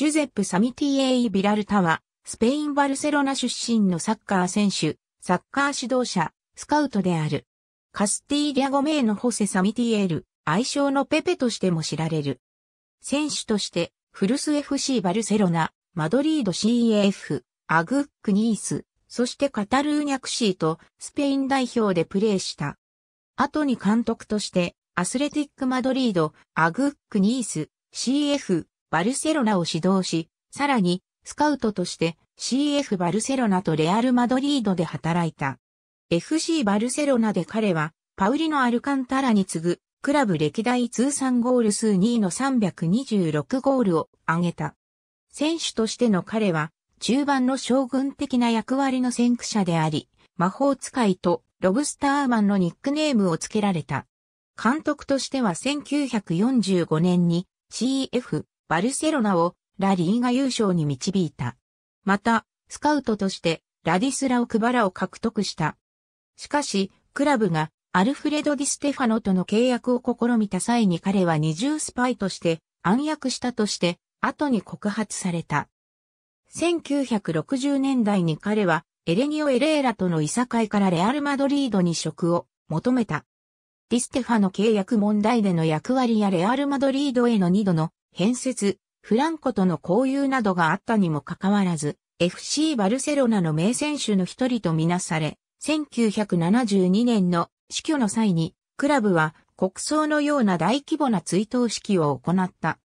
ジュゼップ・サミティエイ・ビラルタは、スペイン・バルセロナ出身のサッカー選手、サッカー指導者、スカウトである。カスティーリャ・ゴメーのホセ・サミティエール、愛称のペペとしても知られる。選手として、フルス FC バルセロナ、マドリード CAF、アグック・ニース、そしてカタルーニャクシーとスペイン代表でプレーした。後に監督として、アスレティック・マドリード、アグック・ニース、CF、バルセロナを指導し、さらに、スカウトとして CF バルセロナとレアル・マドリードで働いた。FC バルセロナで彼は、パウリのアルカンタラに次ぐ、クラブ歴代通算ゴール数2位の326ゴールを挙げた。選手としての彼は、中盤の将軍的な役割の先駆者であり、魔法使いとロブスターマンのニックネームを付けられた。監督としては1945年に CF バルセロナをラリーが優勝に導いた。また、スカウトとしてラディスラオ・クバラを獲得した。しかし、クラブがアルフレド・ディ・ステファノとの契約を試みた際に彼は二重スパイとして暗躍したとして、後に告発された。1960年代に彼はエレニオ・エレーラとのいさかいからレアル・マドリードに職を求めた。ディ・ステファノ契約問題での役割やレアル・マドリードへの二度の変節、フランコとの交友などがあったにもかかわらず、FC バルセロナの名選手の一人とみなされ、1972年の死去の際に、クラブは国葬のような大規模な追悼式を行った。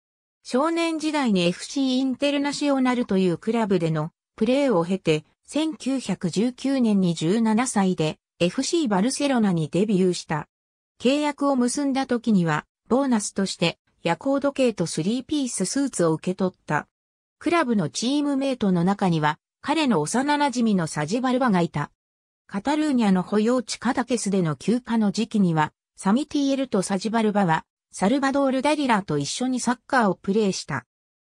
少年時代に FC インテルナシオナルというクラブでのプレーを経て、1919年に17歳で FC バルセロナにデビューした。契約を結んだ時には、ボーナスとして夜行時計とスリーピーススーツを受け取った。クラブのチームメイトの中には、彼の幼馴染のサジバルバがいた。カタルーニャの保養地カタケスでの休暇の時期には、サミティエルとサジバルバは、サルバドール・ダリラと一緒にサッカーをプレーした。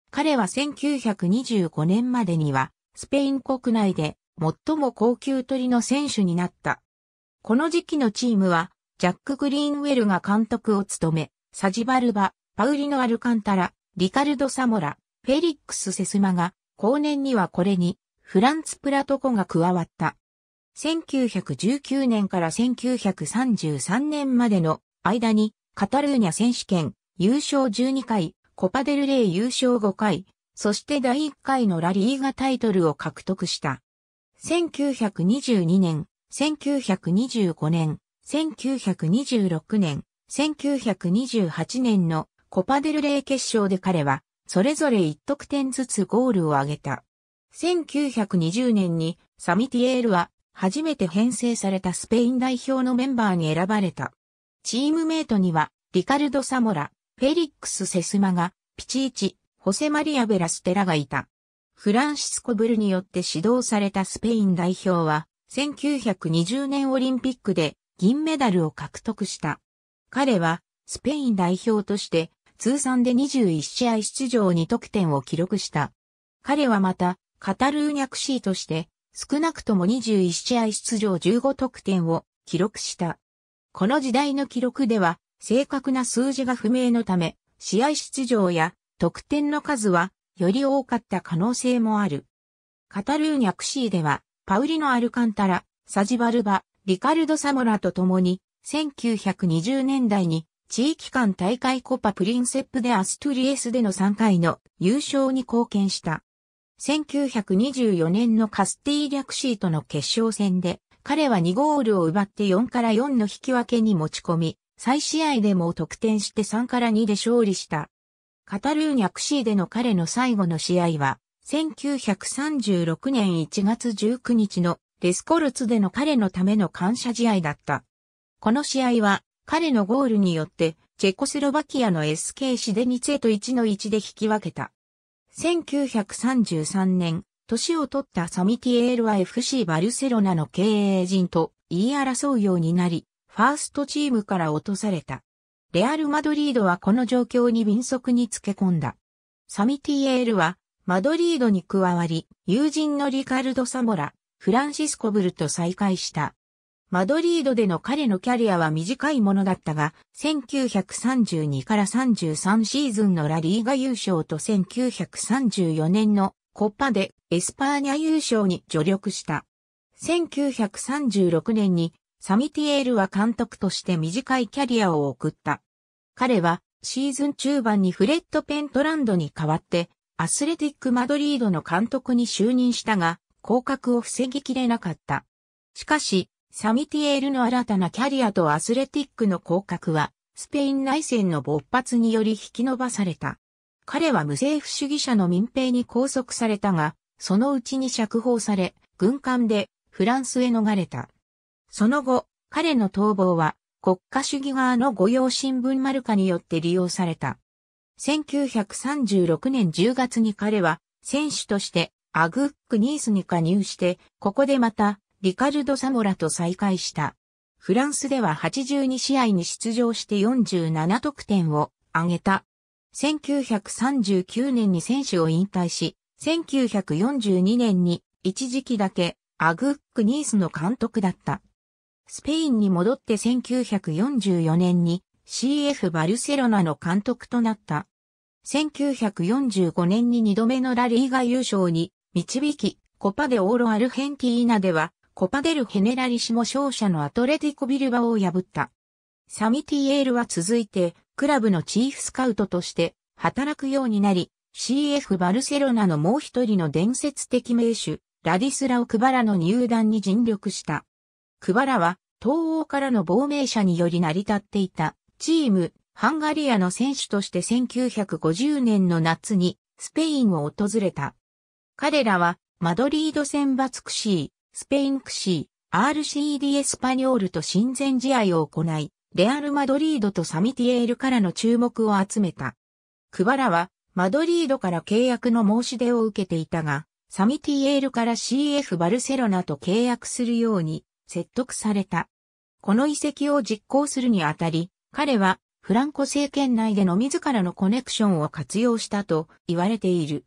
彼は1925年までには、スペイン国内で最も高級鳥の選手になった。この時期のチームは、ジャック・グリーンウェルが監督を務め、サジバルバ、パウリノ・アルカンタラ、リカルド・サモラ、フェリックス・セスマが、後年にはこれに、フランツ・プラトコが加わった。1919年から1933年までの間に、カタルーニャ選手権、優勝12回、コパデルレイ優勝5回、そして第1回のラリーガタイトルを獲得した。1922年、1925年、1926年、1928年のコパデルレイ決勝で彼は、それぞれ1得点ずつゴールを挙げた。1920年にサミティエールは初めて編成されたスペイン代表のメンバーに選ばれた。チームメイトにはリカルド・サモラ、フェリックス・セスマガ、ピチイチ、ホセ・マリア・ベラステラがいた。フランシスコ・ブルによって指導されたスペイン代表は1920年オリンピックで銀メダルを獲得した。彼はスペイン代表として通算で21試合出場2得点を記録した。彼はまた、カタルーニャクシーとして、少なくとも21試合出場15得点を記録した。この時代の記録では、正確な数字が不明のため、試合出場や得点の数は、より多かった可能性もある。カタルーニャクシーでは、パウリノ・アルカンタラ、サジバルバ、リカルド・サモラと共に、1920年代に地域間大会コパプリンセップでアストゥリエスでの3回の優勝に貢献した。1924年のカスティーリャクシーとの決勝戦で、彼は2ゴールを奪って4から4の引き分けに持ち込み、再試合でも得点して3から2で勝利した。カタルーニャクシーでの彼の最後の試合は、1936年1月19日のレスコルツでの彼のための感謝試合だった。この試合は彼のゴールによって、チェコスロバキアの SK シデニツェと1の1で引き分けた。1933年、年を取ったサミティエールは FC バルセロナの経営陣と言い争うようになり、ファーストチームから落とされた。レアル・マドリードはこの状況に敏速につけ込んだ。サミティエールは、マドリードに加わり、友人のリカルド・サモラ、フランシスコ・ブルと再会した。マドリードでの彼のキャリアは短いものだったが、1932から33シーズンのラリーガ優勝と1934年のコッパでエスパーニャ優勝に助力した。1936年にサミティエールは監督として短いキャリアを送った。彼はシーズン中盤にフレッド・ペントランドに代わってアスレティック・マドリードの監督に就任したが、降格を防ぎきれなかった。しかし、サミティエールの新たなキャリアとアスレティックの降格は、スペイン内戦の勃発により引き伸ばされた。彼は無政府主義者の民兵に拘束されたが、そのうちに釈放され、軍艦でフランスへ逃れた。その後、彼の逃亡は国家主義側の御用新聞マルカによって利用された。1936年10月に彼は選手としてアグックニースに加入して、ここでまたリカルド・サモラと再会した。フランスでは82試合に出場して47得点を挙げた。1939年に選手を引退し、1942年に一時期だけアグック・ニースの監督だった。スペインに戻って1944年に CF バルセロナの監督となった。1945年に2度目のラリーガ優勝に導き、コパでオーロアルヘンティーナではコパデル・ヘネラリシモ勝者のアトレティコ・ビルバオを破った。サミティエールは続いて、クラブのチーフスカウトとして働くようになり、CF バルセロナのもう一人の伝説的名手、ラディスラオ・クバラの入団に尽力した。クバラは、東欧からの亡命者により成り立っていた、チーム、ハンガリアの選手として1950年の夏に、スペインを訪れた。彼らは、マドリード選抜クシー、スペインクシー、RCD エスパニョールと親善試合を行い、レアル・マドリードとサミティエールからの注目を集めた。クバラは、マドリードから契約の申し出を受けていたが、サミティエールから CF バルセロナと契約するように説得された。この遺跡を実行するにあたり、彼はフランコ政権内での自らのコネクションを活用したと言われている。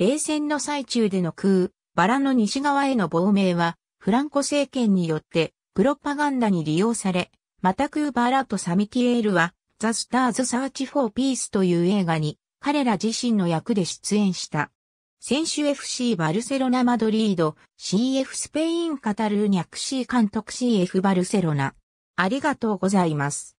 冷戦の最中での空バラの西側への亡命は、フランコ政権によって、プロパガンダに利用され、またクーバーラとサミティエールは、ザ・スターズ・サーチ・フォー・ピースという映画に、彼ら自身の役で出演した。選手 FC バルセロナ・マドリード、CF スペイン・カタルーニャシ c 監督 CF バルセロナ。ありがとうございます。